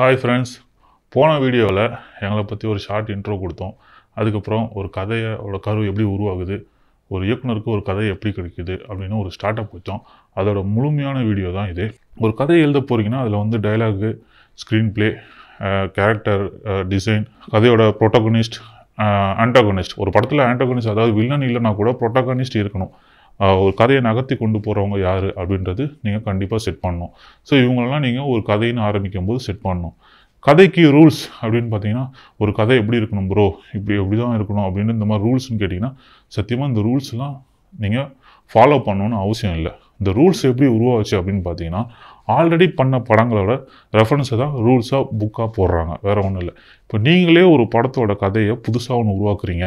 hi friends போன வீடியோவில் எங்களை பற்றி ஒரு ஷார்ட் இன்ட்ரோ கொடுத்தோம் அதுக்கப்புறம் ஒரு கதையோட கருவு எப்படி உருவாகுது ஒரு இயக்குனருக்கு ஒரு கதை எப்படி கிடைக்குது அப்படின்னு ஒரு ஸ்டார்ட் அப் வச்சோம் அதோட முழுமையான வீடியோ தான் இது ஒரு கதை எழுத போகிறீங்கன்னா அதில் வந்து dialogue screenplay character design கதையோட ப்ரோட்டோகனிஸ்ட் ஆன்டாகனிஸ்ட் ஒரு படத்தில் ஆன்டாகனிஸ்ட் அதாவது வில்லன் இல்லைனா கூட ப்ரோட்டோகனிஸ்ட் இருக்கணும் ஒரு கதையை நகர்த்தி கொண்டு போகிறவங்க யார் அப்படின்றது நீங்கள் கண்டிப்பாக செட் பண்ணணும் ஸோ இவங்களெல்லாம் நீங்கள் ஒரு கதைன்னு ஆரம்பிக்கும் போது செட் பண்ணணும் கதைக்கு ரூல்ஸ் அப்படின்னு பார்த்தீங்கன்னா ஒரு கதை எப்படி இருக்கணும் ப்ரோ இப்படி எப்படி தான் இருக்கணும் அப்படின்னு இந்த மாதிரி ரூல்ஸ்னு கேட்டிங்கன்னா சத்தியமாக இந்த ரூல்ஸ்லாம் நீங்கள் ஃபாலோ பண்ணணும்னு அவசியம் இல்லை இந்த ரூல்ஸ் எப்படி உருவாச்சு அப்படின்னு பார்த்தீங்கன்னா ஆல்ரெடி பண்ண படங்களோட ரெஃபரன்ஸை தான் ரூல்ஸாக புக்காக போடுறாங்க வேறு ஒன்றும் இல்லை இப்போ நீங்களே ஒரு படத்தோட கதையை புதுசாக ஒன்று உருவாக்குறீங்க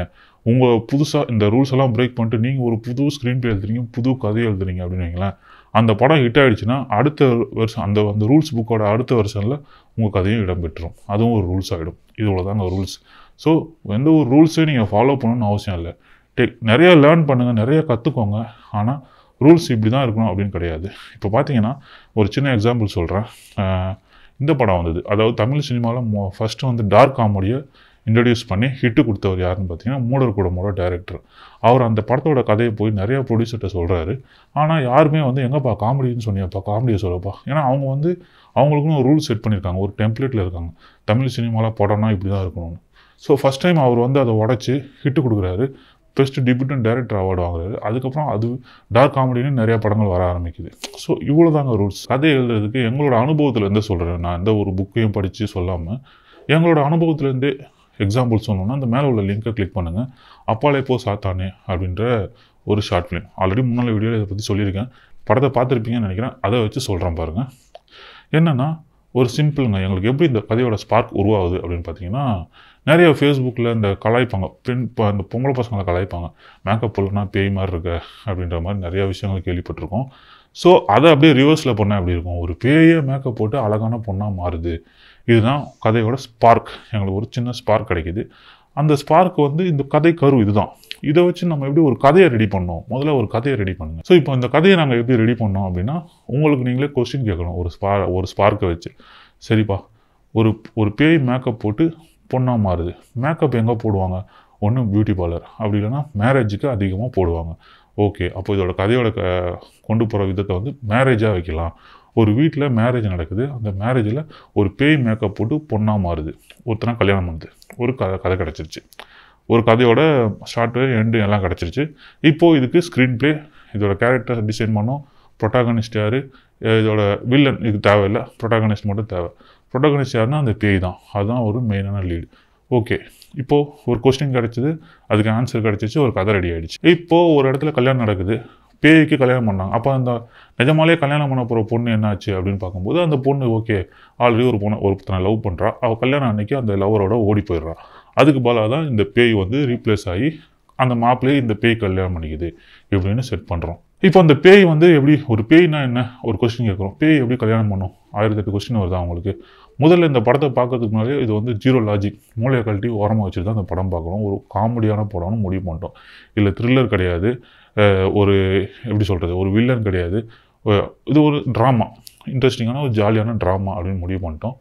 உங்கள் புதுசாக இந்த ரூல்ஸ் எல்லாம் பிரேக் பண்ணிட்டு நீங்கள் ஒரு புது ஸ்க்ரீன் பிளே எழுதுறீங்க புது கதை எழுதுறீங்க அப்படின்னு வைங்களேன் அந்த படம் ஹிட் ஆகிடுச்சுன்னா அடுத்த வருஷம் அந்த அந்த ரூல்ஸ் புக்கோட அடுத்த வருஷனில் உங்கள் கதையும் இடம்பெற்றும் அதுவும் ஒரு ரூல்ஸ் ஆகிடும் இது இவ்வளோதாங்க ரூல்ஸ் ஸோ எந்த ஒரு ரூல்ஸையும் நீங்கள் ஃபாலோ பண்ணணும்னு அவசியம் இல்லை டெக் நிறையா லேர்ன் பண்ணுங்கள் நிறையா கற்றுக்கோங்க ஆனால் ரூல்ஸ் இப்படி தான் இருக்கணும் அப்படின்னு கிடையாது இப்போ பார்த்தீங்கன்னா ஒரு சின்ன எக்ஸாம்பிள் சொல்கிறேன் இந்த படம் வந்தது அதாவது தமிழ் சினிமாவில் மோ ஃபஸ்ட்டு வந்து டார்க் காமெடியை இன்ட்ரடியூஸ் பண்ணி ஹிட்டு கொடுத்தவர் யாருன்னு பார்த்தீங்கன்னா மூடர் குடமோட டேரக்டர் அவர் அந்த படத்தோட கதையை போய் நிறையா ப்ரொடியூசர்கிட்ட சொல்கிறாரு ஆனால் யாருமே வந்து எங்கப்பா காமெடின்னு சொன்னியப்பா காமெடியை சொல்லப்பா ஏன்னா அவங்க வந்து அவங்களுக்குன்னு ஒரு ரூல் செட் பண்ணியிருக்காங்க ஒரு டெம்ப்ளேட்டில் இருக்காங்க தமிழ் சினிமாலாம் படம்னா இப்படி தான் இருக்கணும்னு ஸோ ஃபஸ்ட் டைம் அவர் வந்து அதை உடச்சி ஹிட்டு கொடுக்குறாரு பெஸ்ட் டிபியூட்டன் டேரக்டர் அவார்டு வாங்குறாரு அதுக்கப்புறம் அது டார்க் காமெடினு நிறையா படங்கள் வர ஆரம்பிக்குது ஸோ இவ்வளோ தாங்க ரூல்ஸ் கதை எழுதுறதுக்கு எங்களோட அனுபவத்துலேருந்து சொல்கிறேன் நான் எந்த ஒரு புக்கையும் படித்து சொல்லாமல் எங்களோட அனுபவத்துலேருந்தே எக்ஸாம்பிள் சொன்னோன்னா அந்த மேலே உள்ள லிங்க்கை கிளிக் பண்ணுங்கள் அப்பாலே போ சாத்தானே அப்படின்ற ஒரு ஷார்ட் ஃபிலிம் ஆல்ரெடி முன்னால் வீடியோவில் இதை பற்றி சொல்லியிருக்கேன் படத்தை பார்த்துருப்பீங்கன்னு நினைக்கிறேன் அதை வச்சு சொல்கிறேன் பாருங்கள் என்னென்னா ஒரு சிம்பிளுங்க எங்களுக்கு எப்படி இந்த கதையோட ஸ்பார்க் உருவாகுது அப்படின்னு பார்த்தீங்கன்னா நிறைய ஃபேஸ்புக்கில் இந்த கலாய்ப்பாங்க பெண் இப்போ அந்த பொங்கல் பசங்களை கலாய்ப்பாங்க மேக்கப் போடலன்னா பேய் மாதிரி இருக்க அப்படின்ற மாதிரி நிறையா விஷயங்கள் கேள்விப்பட்டிருக்கோம் ஸோ அதை அப்படியே ரிவர்ஸில் பண்ணால் எப்படி இருக்கும் ஒரு பேய மேக்கப் போட்டு அழகான பொண்ணாக மாறுது இதுதான் கதையோட ஸ்பார்க் எங்களுக்கு ஒரு சின்ன ஸ்பார்க் கிடைக்கிது அந்த ஸ்பார்க் வந்து இந்த கதை கரு இதுதான் இதை வச்சு நம்ம எப்படி ஒரு கதையை ரெடி பண்ணோம் முதல்ல ஒரு கதையை ரெடி பண்ணுங்கள் ஸோ இப்போ இந்த கதையை நாங்கள் எப்படி ரெடி பண்ணோம் அப்படின்னா உங்களுக்கு நீங்களே கொஸ்டின் கேட்கணும் ஒரு ஸ்பா ஒரு ஸ்பார்க்கை வச்சு சரிப்பா ஒரு ஒரு பேய் மேக்கப் போட்டு பொண்ணாக மாறுது மேக்கப் எங்கே போடுவாங்க ஒன்று பியூட்டி பார்லர் அப்படி இல்லைன்னா மேரேஜுக்கு அதிகமாக போடுவாங்க ஓகே அப்போ இதோட கதையோட க கொண்டு போகிற விதத்தை வந்து மேரேஜாக வைக்கலாம் ஒரு வீட்டில் மேரேஜ் நடக்குது அந்த மேரேஜில் ஒரு பேய் மேக்கப் போட்டு பொண்ணாக மாறுது ஒருத்தனா கல்யாணம் பண்ணுது ஒரு கதை கதை கிடச்சிருச்சு ஒரு கதையோட ஸ்டார்ட்டு எண்டு எல்லாம் கிடச்சிருச்சு இப்போது இதுக்கு ஸ்க்ரீன் ப்ளே இதோட கேரக்டர் டிசைன் பண்ணோம் ப்ரொட்டாகனிஸ்ட் யார் இதோட வில்லன் இது தேவையில்லை ப்ரொட்டாகனிஸ்ட் மட்டும் தேவை ப்ரொட்டாகனிஸ்ட் யாருன்னா அந்த பேய் தான் அதுதான் ஒரு மெயினான லீடு ஓகே இப்போது ஒரு கொஸ்டின் கிடச்சிது அதுக்கு ஆன்சர் கிடச்சிச்சு ஒரு கதை ரெடி ஆகிடுச்சு இப்போது ஒரு இடத்துல கல்யாணம் நடக்குது பேய்க்கு கல்யாணம் பண்ணாங்க அப்போ அந்த நிஜமாலே கல்யாணம் பண்ண போகிற பொண்ணு என்னாச்சு அப்படின்னு பார்க்கும்போது அந்த பொண்ணு ஓகே ஆல்ரெடி ஒரு பொண்ணு ஒருத்தனை லவ் பண்ணுறா அவள் கல்யாணம் அன்றைக்கி அந்த லவரோட ஓடி போயிடுறான் அதுக்கு பதிலாக தான் இந்த பேய் வந்து ரீப்ளேஸ் ஆகி அந்த மாப்பிள்ளையே இந்த பேய் கல்யாணம் பண்ணிக்குது எப்படின்னு செட் பண்ணுறோம் இப்போ அந்த பேய் வந்து எப்படி ஒரு பேய்னா என்ன ஒரு கொஸ்டின் கேட்குறோம் பேய் எப்படி கல்யாணம் பண்ணும் ஆயிரத்தெட்டு கொஸ்டின் வருதா அவங்களுக்கு முதல்ல இந்த படத்தை பார்க்கறதுக்கு முன்னாடி இது வந்து ஜீரோ லாஜிக் மூளையை கழட்டி ஓரமாக வச்சுட்டு தான் அந்த படம் பார்க்கணும் ஒரு காமெடியான படம்னு முடிவு பண்ணிட்டோம் இல்லை த்ரில்லர் கிடையாது ஒரு எப்படி சொல்கிறது ஒரு வில்லன் கிடையாது இது ஒரு ட்ராமா இன்ட்ரெஸ்டிங்கான ஒரு ஜாலியான ட்ராமா அப்படின்னு முடிவு பண்ணிட்டோம்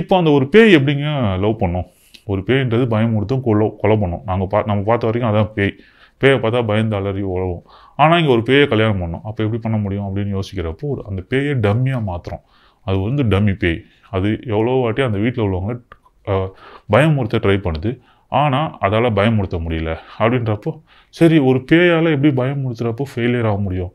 இப்போ அந்த ஒரு பேய் எப்படிங்க லவ் பண்ணோம் ஒரு பேய்ன்றது பயமுறுத்தும் கொலை கொலை பண்ணோம் நாங்கள் பா நம்ம பார்த்த வரைக்கும் அதான் பேய் பேயை பார்த்தா பயந்து அலறி உழவும் ஆனால் இங்கே ஒரு பேயை கல்யாணம் பண்ணோம் அப்போ எப்படி பண்ண முடியும் அப்படின்னு யோசிக்கிறப்போ அந்த பேயை டம்மியாக மாற்றுறோம் அது வந்து டம்மி பேய் அது எவ்வளோ வாட்டி அந்த வீட்டில் உள்ளவங்க பயமுறுத்த ட்ரை பண்ணுது ஆனால் அதால் பயமுறுத்த முடியல அப்படின்றப்போ சரி ஒரு பேயால் எப்படி பயமுறுத்துகிறப்போ ஃபெயிலியர் ஆக முடியும்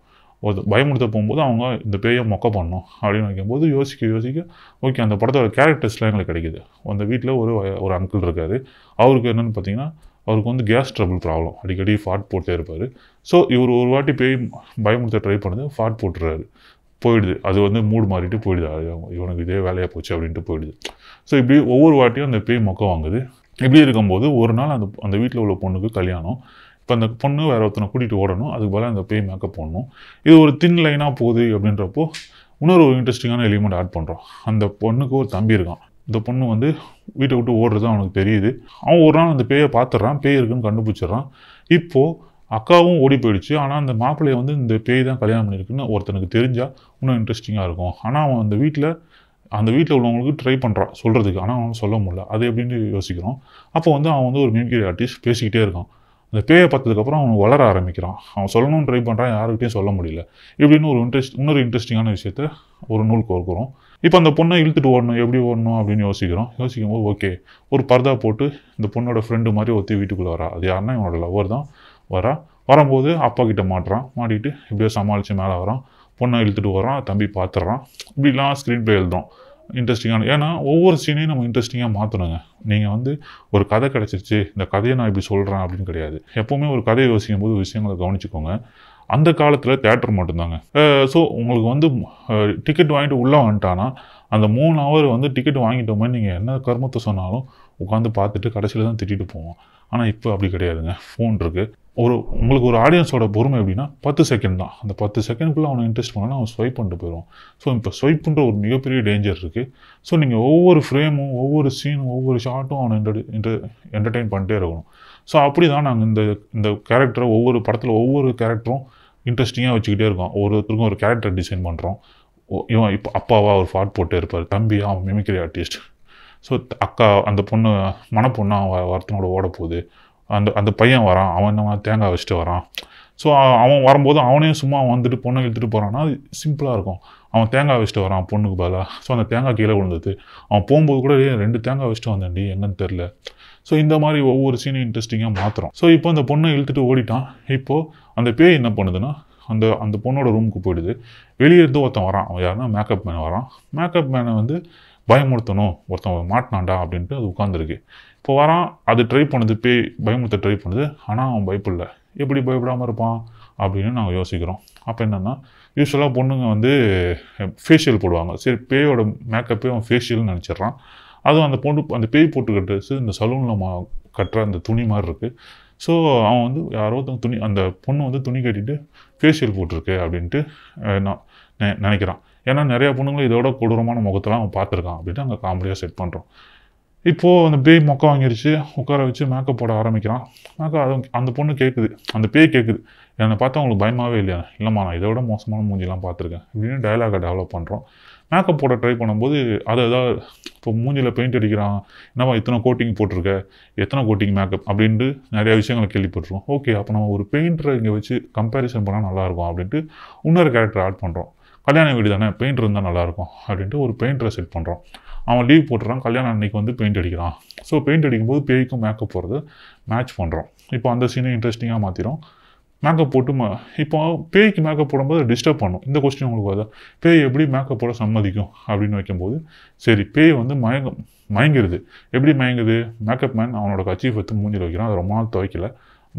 ஒரு பயமுறுத்த போகும்போது அவங்க இந்த பேயை மொக்க பண்ணோம் அப்படின்னு வைக்கும்போது யோசிக்க யோசிக்க ஓகே அந்த படத்தோட கேரக்டர்ஸ்லாம் எங்களுக்கு கிடைக்குது அந்த வீட்டில் ஒரு ஒரு அங்கிள் இருக்கார் அவருக்கு என்னென்னு பார்த்தீங்கன்னா அவருக்கு வந்து கேஸ் ட்ரபிள் ப்ராப்ளம் அடிக்கடி ஃபாட் போட்டே இருப்பார் ஸோ இவர் ஒரு வாட்டி பேய் பயமுறுத்த ட்ரை பண்ணுது ஃபாட் போட்டுறாரு போயிடுது அது வந்து மூடு மாறிட்டு போயிடுது இவனுக்கு இதே வேலையாக போச்சு அப்படின்ட்டு போயிடுது ஸோ இப்படி ஒவ்வொரு வாட்டியும் அந்த பேய் மொக்க வாங்குது இப்படி இருக்கும்போது ஒரு நாள் அந்த அந்த வீட்டில் உள்ள பொண்ணுக்கு கல்யாணம் இப்போ அந்த பொண்ணு வேறு ஒருத்தனை கூட்டிகிட்டு ஓடணும் அதுக்கு பதிலாக அந்த பேய் மேக்கப் போடணும் இது ஒரு தின் லைனாக போகுது அப்படின்றப்போ இன்னொரு ஒரு இன்ட்ரெஸ்டிங்கான எலிமெண்ட் ஆட் பண்ணுறோம் அந்த பொண்ணுக்கு ஒரு தம்பி இருக்கான் இந்த பொண்ணு வந்து வீட்டை விட்டு ஓடுறது அவனுக்கு தெரியுது அவன் ஒரு நாள் அந்த பேயை பார்த்துட்றான் பேய் இருக்குன்னு கண்டுபிடிச்சிட்றான் இப்போது அக்காவும் ஓடி போயிடுச்சு ஆனால் அந்த மாப்பிள்ளையை வந்து இந்த பேய் தான் கல்யாணம் பண்ணியிருக்குன்னு ஒருத்தனுக்கு தெரிஞ்சால் இன்னும் இன்ட்ரெஸ்டிங்காக இருக்கும் ஆனால் அவன் அந்த வீட்டில் அந்த வீட்டில் உள்ளவங்களுக்கு ட்ரை பண்ணுறான் சொல்கிறதுக்கு ஆனால் அவன் சொல்ல முடியல அது எப்படின்னு யோசிக்கிறோம் அப்போ வந்து அவன் வந்து ஒரு மியூக்கிரி ஆர்டிஸ்ட் பேசிக்கிட்டே இருக்கான் அந்த பேயை பார்த்ததுக்கப்புறம் அவன் வளர ஆரம்பிக்கிறான் அவன் சொல்லணும்னு ட்ரை பண்ணுறான் யாருக்கிட்டையும் சொல்ல முடியல இப்படின்னு ஒரு இன்ட்ரெஸ்ட் இன்னொரு இன்ட்ரெஸ்டிங்கான விஷயத்த ஒரு நூல் கோர்க்குறோம் இப்போ அந்த பொண்ணை இழுத்துட்டு ஓடணும் எப்படி ஓடணும் அப்படின்னு யோசிக்கிறோம் யோசிக்கும் போது ஓகே ஒரு பர்தா போட்டு இந்த பொண்ணோட ஃப்ரெண்டு மாதிரி ஒத்தி வீட்டுக்குள்ளே வரா அது யாருன்னா இவனோட லவர் தான் வரா வரும்போது அப்பா கிட்ட மாட்டுறான் மாட்டிட்டு எப்படியோ சமாளித்து மேலே வரான் பொண்ணை இழுத்துட்டு வரான் தம்பி பார்த்துட்றான் இப்படிலாம் ஸ்க்ரீன் ப்ளே எழுதும் இன்ட்ரெஸ்டிங்கான ஏன்னா ஒவ்வொரு சீனையும் நம்ம இன்ட்ரெஸ்டிங்காக மாற்றணுங்க நீங்கள் வந்து ஒரு கதை கிடச்சிருச்சு இந்த கதையை நான் இப்படி சொல்கிறேன் அப்படின்னு கிடையாது எப்போவுமே ஒரு கதையை யோசிக்கும் போது விஷயங்களை கவனிச்சுக்கோங்க அந்த காலத்தில் தேட்டர் மட்டும்தாங்க ஸோ உங்களுக்கு வந்து டிக்கெட் வாங்கிட்டு உள்ளே வந்துட்டானா அந்த மூணு ஹவர் வந்து டிக்கெட் வாங்கிட்டோமே நீங்கள் என்ன கருமத்தை சொன்னாலும் உட்காந்து பார்த்துட்டு கடைசியில் தான் திட்டிட்டு போவோம் ஆனால் இப்போ அப்படி கிடையாதுங்க ஃபோன் இருக்குது ஒரு உங்களுக்கு ஒரு ஆடியன்ஸோட பொறுமை எப்படின்னா பத்து செகண்ட் தான் அந்த பத்து செகண்ட்குள்ளே அவனை இன்ட்ரெஸ்ட் பண்ணால் அவன் ஸ்வைப் பண்ணிட்டு போயிடுவான் ஸோ இப்போ ஸ்வைப் பண்ணுற ஒரு மிகப்பெரிய டேஞ்சர் இருக்குது ஸோ நீங்கள் ஒவ்வொரு ஃப்ரேமும் ஒவ்வொரு சீனும் ஒவ்வொரு ஷாட்டும் அவனை என்டர் என்டர்டெயின் பண்ணிட்டே இருக்கணும் ஸோ அப்படி தான் நாங்கள் இந்த இந்த கேரக்டரை ஒவ்வொரு படத்தில் ஒவ்வொரு கேரக்டரும் இன்ட்ரெஸ்டிங்காக வச்சுக்கிட்டே இருக்கோம் ஒருத்தருக்கும் ஒரு கேரக்டர் டிசைன் பண்ணுறோம் இவன் இப்போ அப்பாவாக ஒரு ஃபாட் போட்டே இருப்பார் தம்பி அவன் மிமிக்ரி ஆர்டிஸ்ட் ஸோ அக்கா அந்த பொண்ணு மனப்பொண்ணு அவன் ஒருத்தனோட ஓட போகுது அந்த அந்த பையன் வரான் அவன் என்ன தேங்காய் வச்சுட்டு வரான் ஸோ அவன் வரும்போது அவனையும் சும்மா வந்துட்டு பொண்ணை இழுத்துட்டு போகிறான்னா அது சிம்பிளாக இருக்கும் அவன் தேங்காய் வச்சுட்டு வரான் பொண்ணுக்கு பதிலாக ஸோ அந்த தேங்காய் கீழே விழுந்தது அவன் போகும்போது கூட ரெண்டு தேங்காய் வச்சுட்டு வந்தேன்டி என்னன்னு தெரில ஸோ இந்த மாதிரி ஒவ்வொரு சீனும் இன்ட்ரெஸ்டிங்காக மாற்றுறோம் ஸோ இப்போ அந்த பொண்ணை இழுத்துட்டு ஓடிட்டான் இப்போது அந்த பேய் என்ன பண்ணுதுன்னா அந்த அந்த பொண்ணோட ரூமுக்கு போயிடுது வெளியே இருந்து ஒருத்தன் வரான் அவன் யாருன்னா மேக்கப் மேன் வரான் மேக்கப் மேனை வந்து பயமுறுத்தணும் ஒருத்தன் மாட்டினாண்டா அப்படின்ட்டு அது உட்காந்துருக்கு இப்போ வரான் அது ட்ரை பண்ணுது பேய் பயமுறுத்த ட்ரை பண்ணுது ஆனால் அவன் பயப்படல எப்படி பயப்படாமல் இருப்பான் அப்படின்னு நாங்கள் யோசிக்கிறோம் அப்போ என்னென்னா யூஸ்வலாக பொண்ணுங்க வந்து ஃபேஷியல் போடுவாங்க சரி பேயோட மேக்கப்பே அவன் ஃபேஷியல்னு நினச்சிட்றான் அதுவும் அந்த பொண்ணு அந்த பேய் போட்டுக்கிட்டு இந்த சலூனில் மா கட்டுற அந்த துணி மாதிரி இருக்குது ஸோ அவன் வந்து யாரோ துணி அந்த பொண்ணு வந்து துணி கட்டிட்டு ஃபேஷியல் போட்டிருக்கு அப்படின்ட்டு நான் நினைக்கிறான் ஏன்னா நிறையா பொண்ணுங்களும் இதோட கொடூரமான முகத்தெல்லாம் அவன் பார்த்துருக்கான் அப்படின்ட்டு அங்கே காமெடியாக செட் பண்ணுறோம் இப்போது அந்த பேய் மொக்கா வாங்கிடுச்சு உட்கார வச்சு மேக்கப் போட ஆரம்பிக்கிறான் மேக்கப் அது அந்த பொண்ணு கேட்குது அந்த பேய் கேட்குது என்னை பார்த்தா உங்களுக்கு பயமாகவே இல்லையா இல்லைம்மா நான் இதை விட மோசமான மூஞ்சிலாம் பார்த்துருக்கேன் இப்படின்னு டைலாகை டெவலப் பண்ணுறோம் மேக்கப் போட ட்ரை பண்ணும்போது அதை ஏதாவது இப்போ மூஞ்சியில் பெயிண்ட் அடிக்கிறான் என்னம்மா இத்தனை கோட்டிங் போட்டிருக்க எத்தனை கோட்டிங் மேக்கப் அப்படின்ட்டு நிறையா விஷயங்களை கேள்விப்பட்டுருவோம் ஓகே அப்போ நம்ம ஒரு பெயிண்டரை இங்கே வச்சு கம்பேரிசன் பண்ணால் நல்லாயிருக்கும் அப்படின்ட்டு இன்னொரு கேரக்டர் ஆட் பண்ணுறோம் கல்யாண வீடு தானே பெயிண்ட் இருந்தால் நல்லாயிருக்கும் அப்படின்ட்டு ஒரு பெயிண்டரை செட் பண்ணுறோம் அவன் லீவ் போட்டுறான் கல்யாணம் அன்னைக்கு வந்து பெயிண்ட் அடிக்கிறான் ஸோ பெயிண்ட் அடிக்கும்போது பேய்க்கும் மேக்கப் போகிறது மேட்ச் பண்ணுறோம் இப்போ அந்த சீனை இன்ட்ரெஸ்டிங்காக மாற்றிடும் மேக்கப் போட்டு ம இப்போ பேய்க்கு மேக்கப் போடும்போது டிஸ்டர்ப் பண்ணும் இந்த கொஸ்டின் உங்களுக்கு வருது பேய் எப்படி மேக்கப் போட சம்மதிக்கும் அப்படின்னு வைக்கும்போது சரி பேய் வந்து மயங்கம் மயங்கிருது எப்படி மயங்குது மேக்கப் மேன் அவனோட கச்சீஃப் எடுத்து மூஞ்சில் வைக்கிறான் அது ரொம்ப நாள் துவைக்கல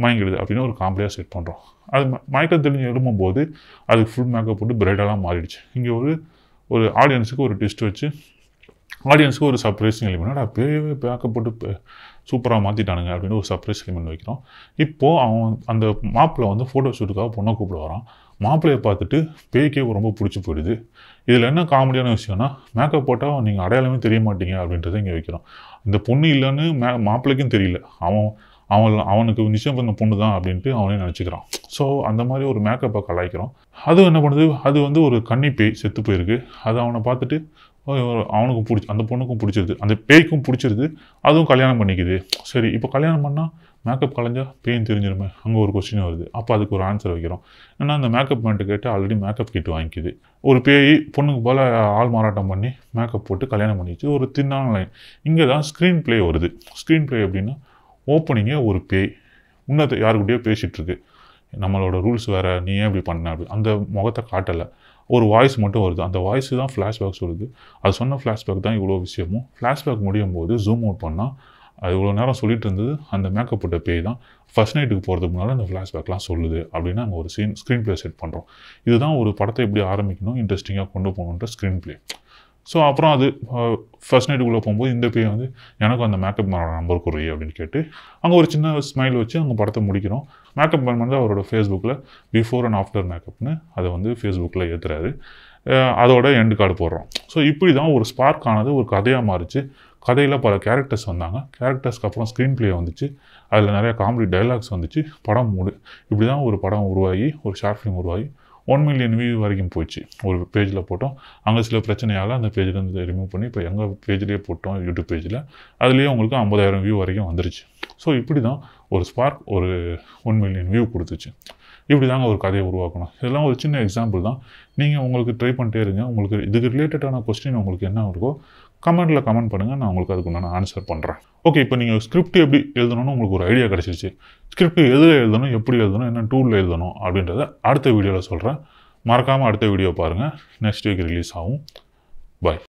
மயங்கிடுது அப்படின்னு ஒரு காமெடியாக செட் பண்ணுறோம் அது மயக்கம் தெளிஞ்சு போது அதுக்கு ஃபுல் மேக்கப் போட்டு பிரைடெல்லாம் மாறிடுச்சு இங்கே ஒரு ஒரு ஆடியன்ஸுக்கு ஒரு டெஸ்ட் வச்சு ஆடியன்ஸுக்கு ஒரு சர்ப்ரைஸ் எலிமெண்ட் அப்பயே பேக்கப்பட்டு சூப்பராக மாற்றிட்டானுங்க அப்படின்னு ஒரு சர்ப்ரைஸ் எலிமெண்ட் வைக்கிறோம் இப்போது அவன் அந்த மாப்பிள்ளை வந்து ஃபோட்டோ ஷூட்டுக்காக பொண்ணை கூப்பிட வரான் மாப்பிள்ளையை பார்த்துட்டு பேய்க்கே ரொம்ப பிடிச்சி போயிடுது இதில் என்ன காமெடியான விஷயம்னா மேக்கப் போட்டால் நீங்கள் அடையாளமே தெரிய மாட்டீங்க அப்படின்றத இங்கே வைக்கிறோம் இந்த பொண்ணு இல்லைன்னு மே மாப்பிள்ளைக்கும் தெரியல அவன் அவன் அவனுக்கு நிச்சயம் பண்ண பொண்ணு தான் அப்படின்ட்டு அவனே நினச்சிக்கிறான் ஸோ அந்த மாதிரி ஒரு மேக்கப்பை கலாய்க்கிறோம் அது என்ன பண்ணுது அது வந்து ஒரு கன்னி பேய் செத்து போயிருக்கு அது அவனை பார்த்துட்டு அவனுக்கும் பிடிச்சி அந்த பொண்ணுக்கும் பிடிச்சிருது அந்த பேய்க்கும் பிடிச்சிருது அதுவும் கல்யாணம் பண்ணிக்குது சரி இப்போ கல்யாணம் பண்ணால் மேக்கப் கலைஞ்சா பெயின் தெரிஞ்சிருமே அங்கே ஒரு கொஸ்டின் வருது அப்போ அதுக்கு ஒரு ஆன்சர் வைக்கிறோம் ஏன்னா அந்த மேக்கப் மேன்ட்டு கேட்டு ஆல்ரெடி மேக்கப் கிட் வாங்கிக்குது ஒரு பேய் பொண்ணுக்கு போல் ஆள் மாறாட்டம் பண்ணி மேக்கப் போட்டு கல்யாணம் பண்ணிச்சு ஒரு தின்னான லைன் இங்கே தான் ஸ்க்ரீன் ப்ளே வருது ஸ்க்ரீன் ப்ளே அப்படின்னா ஓப்பனிங்கே ஒரு பேய் இன்னத்தை யாருக்கிட்டேயோ பேசிகிட்ருக்கு நம்மளோட ரூல்ஸ் வேறு நீ ஏன் இப்படி பண்ண அப்படி அந்த முகத்தை காட்டலை ஒரு வாய்ஸ் மட்டும் வருது அந்த வாய்ஸ் தான் ஃப்ளாஷ்பேக் சொல்லுது அது சொன்ன ஃப்ளாஷ்பேக் தான் இவ்வளோ விஷயமும் ஃப்ளாஷ்பேக் முடியும் போது ஜூம் அவுட் பண்ணால் அது இவ்வளோ நேரம் சொல்லிட்டு இருந்தது அந்த மேக்கப் போட்ட பேய் தான் ஃபஸ்ட் நைட்டுக்கு போகிறதுக்கு முன்னால் அந்த ஃப்ளாஷ்பேக்லாம் சொல்லுது அப்படின்னா நாங்கள் ஒரு சீன் ஸ்க்ரீன் ப்ளே செட் பண்ணுறோம் இதுதான் ஒரு படத்தை எப்படி ஆரம்பிக்கணும் இன்ட்ரெஸ்டிங்காக கொண்டு போகணுன்ற ஸ்க்ரீன் ப்ளே ஸோ அப்புறம் அது ஃபர்ஸ்ட் நைட்டுக்குள்ளே போகும்போது இந்த பையன் வந்து எனக்கு அந்த மேக்கப் மேனோட நம்பர் குறையே அப்படின்னு கேட்டு அங்கே ஒரு சின்ன ஸ்மைல் வச்சு அங்கே படத்தை முடிக்கிறோம் மேக்கப் மேன் வந்து அவரோட ஃபேஸ்புக்கில் பிஃபோர் அண்ட் ஆஃப்டர் மேக்கப்னு அதை வந்து ஃபேஸ்புக்கில் ஏற்றுறாரு அதோட எண்டு கார்டு போடுறோம் ஸோ இப்படி தான் ஒரு ஸ்பார்க் ஆனது ஒரு கதையாக மாறிச்சு கதையில் பல கேரக்டர்ஸ் வந்தாங்க கேரக்டர்ஸ்க்கு அப்புறம் ஸ்க்ரீன் ப்ளே வந்துச்சு அதில் நிறையா காமெடி டைலாக்ஸ் வந்துச்சு படம் மூடு இப்படி தான் ஒரு படம் உருவாகி ஒரு ஷார்ட் ஃபிலிம் உருவாகி ஒன் மில்லியன் வியூ வரைக்கும் போயிடுச்சு ஒரு பேஜில் போட்டோம் அங்கே சில பிரச்சனையால் அந்த பேஜில் இருந்து ரிமூவ் பண்ணி இப்போ எங்கள் பேஜ்லேயே போட்டோம் யூடியூப் பேஜில் அதுலேயே உங்களுக்கு ஐம்பதாயிரம் வியூ வரைக்கும் வந்துருச்சு ஸோ இப்படி தான் ஒரு ஸ்பார்க் ஒரு ஒன் மில்லியன் வியூ கொடுத்துச்சு இப்படி தாங்க ஒரு கதையை உருவாக்கணும் இதெல்லாம் ஒரு சின்ன எக்ஸாம்பிள் தான் நீங்கள் உங்களுக்கு ட்ரை பண்ணிட்டே இருங்க உங்களுக்கு இதுக்கு ரிலேட்டடான கொஸ்டின் உங்களுக்கு என்ன இருக்கோ கமெண்ட்டில் கமெண்ட் பண்ணுங்கள் நான் உங்களுக்கு அதுக்கு நான் ஆன்சர் பண்ணுறேன் ஓகே இப்போ நீங்கள் ஸ்கிரிப்ட் எப்படி எழுதணும்னு உங்களுக்கு ஒரு ஐடியா கிடச்சிருச்சு ஸ்கிரிப்ட் எதில் எழுதணும் எப்படி எழுதணும் என்ன டூலில் எழுதணும் அப்படின்றத அடுத்த வீடியோவில் சொல்கிறேன் மறக்காமல் அடுத்த வீடியோ பாருங்கள் நெக்ஸ்ட் வீக் ரிலீஸ் ஆகும் பாய்